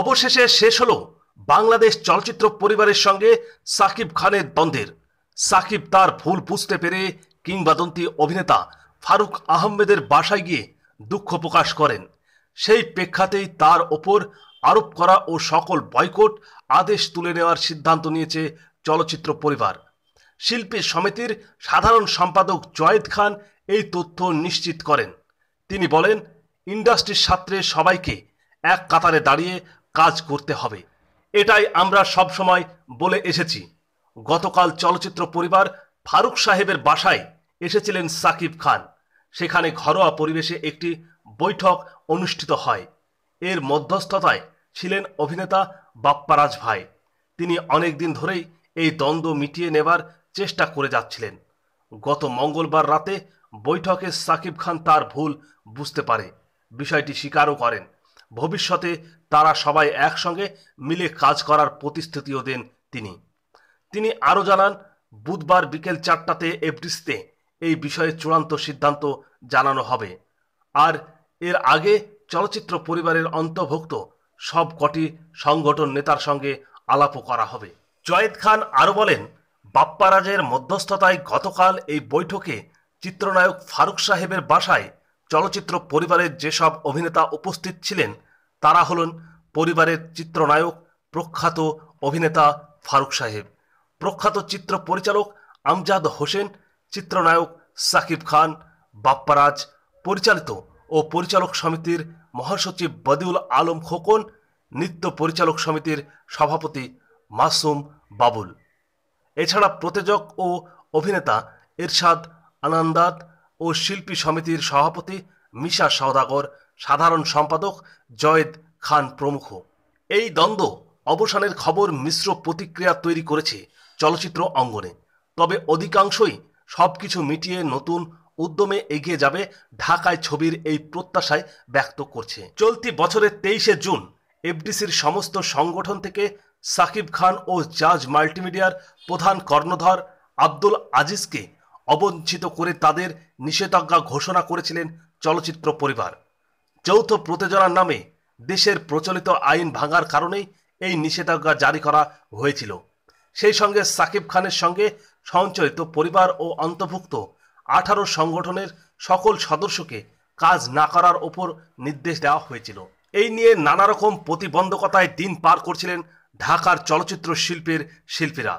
অবশেষে শেষ হল বাংলাদেশ চলচ্চিত্র পরিবারের সঙ্গে সাকিব খানের দ্বন্দ্বের সাকিব তার ভুল বুঝতে পেরে কিংবাদন্তি অভিনেতা ফারুক আহমেদের বাসায় গিয়ে দুঃখ প্রকাশ করেন সেই প্রেক্ষাতেই তার ওপর আরোপ করা ও সকল বয়কট আদেশ তুলে নেওয়ার সিদ্ধান্ত নিয়েছে চলচ্চিত্র পরিবার শিল্পী সমিতির সাধারণ সম্পাদক জয়েদ খান এই তথ্য নিশ্চিত করেন তিনি বলেন ইন্ডাস্ট্রির সাত্রে সবাইকে এক কাতারে দাঁড়িয়ে কাজ করতে হবে এটাই আমরা সব সময় বলে এসেছি গতকাল চলচ্চিত্র পরিবার ফারুক সাহেবের বাসায় এসেছিলেন সাকিব খান সেখানে ঘরোয়া পরিবেশে একটি বৈঠক অনুষ্ঠিত হয় এর মধ্যস্থতায় ছিলেন অভিনেতা বাপ্পারাজ ভাই তিনি অনেকদিন ধরেই এই দ্বন্দ্ব মিটিয়ে নেবার চেষ্টা করে যাচ্ছিলেন গত মঙ্গলবার রাতে বৈঠকে সাকিব খান তার ভুল বুঝতে পারে বিষয়টি স্বীকারও করেন ভবিষ্যতে তারা সবাই একসঙ্গে মিলে কাজ করার প্রতিশ্রুতিও দেন তিনি তিনি আরও জানান বুধবার বিকেল চারটাতে এফডিসিতে এই বিষয়ে চূড়ান্ত সিদ্ধান্ত জানানো হবে আর এর আগে চলচ্চিত্র পরিবারের অন্তর্ভুক্ত সব কটি সংগঠন নেতার সঙ্গে আলাপও করা হবে জয়েদ খান আরও বলেন বাপ্পারাজের মধ্যস্থতায় গতকাল এই বৈঠকে চিত্রনায়ক ফারুক সাহেবের বাসায় চলচ্চিত্র পরিবারের যেসব অভিনেতা উপস্থিত ছিলেন তারা হলেন পরিবারের চিত্রনায়ক প্রখ্যাত অভিনেতা ফারুক সাহেব প্রখ্যাত চিত্র পরিচালক আমজাদ হোসেন চিত্রনায়ক সাকিব খান বাপ্পারাজ পরিচালিত ও পরিচালক সমিতির মহাসচিব বদিউল আলম খোকন নৃত্য পরিচালক সমিতির সভাপতি মাসুম বাবুল এছাড়া প্রযোজক ও অভিনেতা ইরশাদ আনন্দাত ও শিল্পী সমিতির সভাপতি মিশা সওদাগর সাধারণ সম্পাদক জয়েদ খান প্রমুখ এই দ্বন্দ্ব অবসানের খবর মিশ্র প্রতিক্রিয়া তৈরি করেছে চলচ্চিত্র অঙ্গনে তবে অধিকাংশই সব কিছু মিটিয়ে নতুন উদ্যমে এগিয়ে যাবে ঢাকায় ছবির এই প্রত্যাশায় ব্যক্ত করছে চলতি বছরের তেইশে জুন এফডিসির সমস্ত সংগঠন থেকে সাকিব খান ও জাজ মাল্টিমিডিয়ার প্রধান কর্ণধর আব্দুল আজিজকে অবঞ্চিত করে তাদের নিষেধাজ্ঞা ঘোষণা করেছিলেন চলচ্চিত্র পরিবার যৌথ প্রতিযোগিতার নামে দেশের প্রচলিত আইন ভাঙার কারণেই এই নিষেধাজ্ঞা জারি করা হয়েছিল সেই সঙ্গে সাকিব খানের সঙ্গে সঞ্চয়িত পরিবার ও অন্তর্ভুক্ত আঠারো সংগঠনের সকল সদস্যকে কাজ না করার ওপর নির্দেশ দেওয়া হয়েছিল এই নিয়ে নানা রকম প্রতিবন্ধকতায় দিন পার করছিলেন ঢাকার চলচ্চিত্র শিল্পের শিল্পীরা